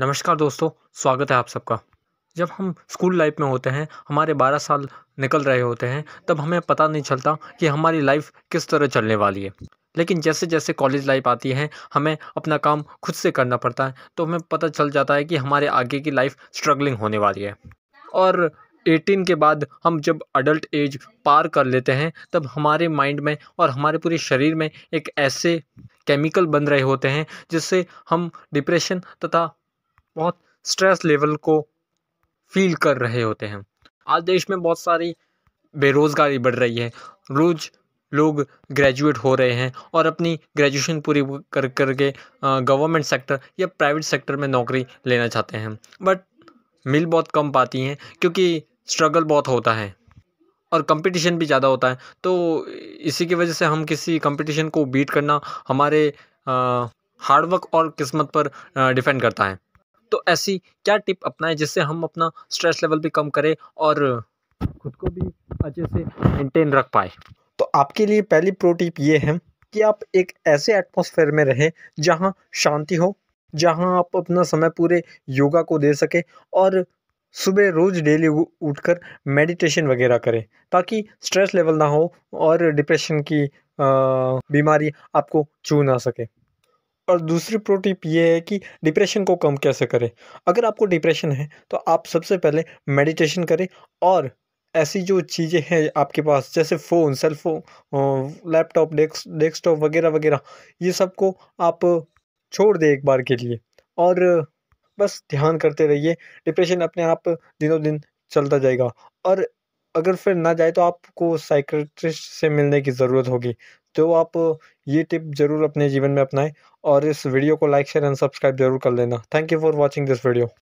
नमस्कार दोस्तों स्वागत है आप सबका जब हम स्कूल लाइफ में होते हैं हमारे बारह साल निकल रहे होते हैं तब हमें पता नहीं चलता कि हमारी लाइफ किस तरह चलने वाली है लेकिन जैसे जैसे कॉलेज लाइफ आती है हमें अपना काम खुद से करना पड़ता है तो हमें पता चल जाता है कि हमारे आगे की लाइफ स्ट्रगलिंग होने वाली है और 18 के बाद हम जब अडल्ट एज पार कर लेते हैं तब हमारे माइंड में और हमारे पूरे शरीर में एक ऐसे केमिकल बन रहे होते हैं जिससे हम डिप्रेशन तथा बहुत स्ट्रेस लेवल को फील कर रहे होते हैं आज देश में बहुत सारी बेरोज़गारी बढ़ रही है रोज़ लोग ग्रेजुएट हो रहे हैं और अपनी ग्रेजुएशन पूरी कर कर के गवर्नमेंट सेक्टर या प्राइवेट सेक्टर में नौकरी लेना चाहते हैं बट मिल बहुत कम पाती हैं क्योंकि स्ट्रगल बहुत होता है और कंपटीशन भी ज़्यादा होता है तो इसी की वजह से हम किसी कंपटीशन को बीट करना हमारे हार्डवर्क और किस्मत पर डिपेंड करता है तो ऐसी क्या टिप अपनाएं जिससे हम अपना स्ट्रेस लेवल भी कम करें और खुद को भी अच्छे से मेंटेन रख पाए तो आपके लिए पहली प्रो टिप ये है कि आप एक ऐसे एटमोसफेयर में रहें जहाँ शांति हो जहाँ आप अपना समय पूरे योगा को दे सकें और सुबह रोज़ डेली उठकर मेडिटेशन वगैरह करें ताकि स्ट्रेस लेवल ना हो और डिप्रेशन की बीमारी आपको छू ना सके और दूसरी प्रो टिप ये है कि डिप्रेशन को कम कैसे करें अगर आपको डिप्रेशन है तो आप सबसे पहले मेडिटेशन करें और ऐसी जो चीज़ें हैं आपके पास जैसे phone cell phone laptop desk desktop वगैरह वगैरह ये सब को आप छोड़ दें एक बार के लिए और बस ध्यान करते रहिए डिप्रेशन अपने आप दिनों दिन चलता जाएगा और अगर फिर ना जाए तो आपको साइकेट्रिस्ट से मिलने की ज़रूरत होगी तो आप ये टिप ज़रूर अपने जीवन में अपनाएं और इस वीडियो को लाइक शेयर एंड सब्सक्राइब जरूर कर लेना thank you for watching this video